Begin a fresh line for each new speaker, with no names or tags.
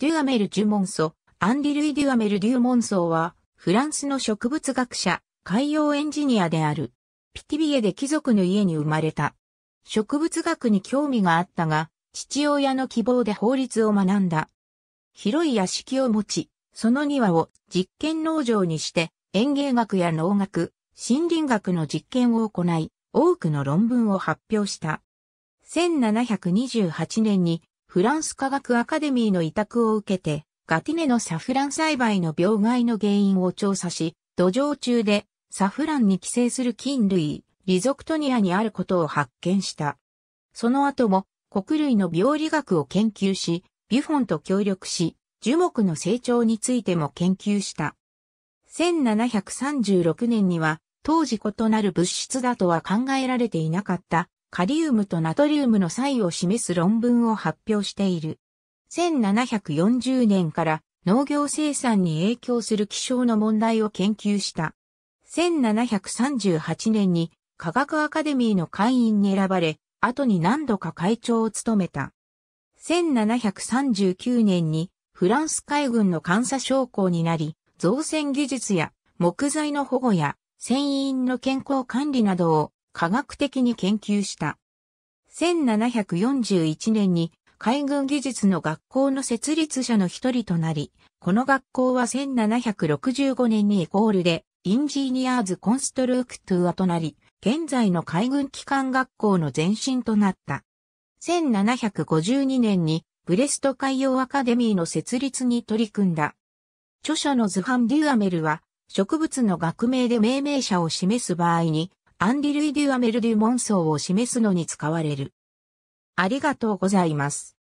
デュアメル・ジュモンソ、アンリ・ルイ・デュアメル・デュモンソーは、フランスの植物学者、海洋エンジニアである。ピティビエで貴族の家に生まれた。植物学に興味があったが、父親の希望で法律を学んだ。広い屋敷を持ち、その庭を実験農場にして、園芸学や農学、森林学の実験を行い、多くの論文を発表した。1728年にフランス科学アカデミーの委託を受けて、ガティネのサフラン栽培の病害の原因を調査し、土壌中でサフランに寄生する菌類、リゾクトニアにあることを発見した。その後も、穀類の病理学を研究し、ビュフォンと協力し、樹木の成長についても研究した。1736年には、当時異なる物質だとは考えられていなかったカリウムとナトリウムの差異を示す論文を発表している。1740年から農業生産に影響する気象の問題を研究した。1738年に科学アカデミーの会員に選ばれ、後に何度か会長を務めた。1739年にフランス海軍の監査将校になり、造船技術や木材の保護や船員の健康管理などを科学的に研究した。1741年に海軍技術の学校の設立者の一人となり、この学校は1765年にイコールで、インジニアーズ・コンストルークトゥアとなり、現在の海軍機関学校の前身となった。1752年にブレスト海洋アカデミーの設立に取り組んだ。著者のズハン・デュアメルは、植物の学名で命名者を示す場合に、アンリルイ・デュアメル・デュ・モンソーを示すのに使われる。ありがとうございます。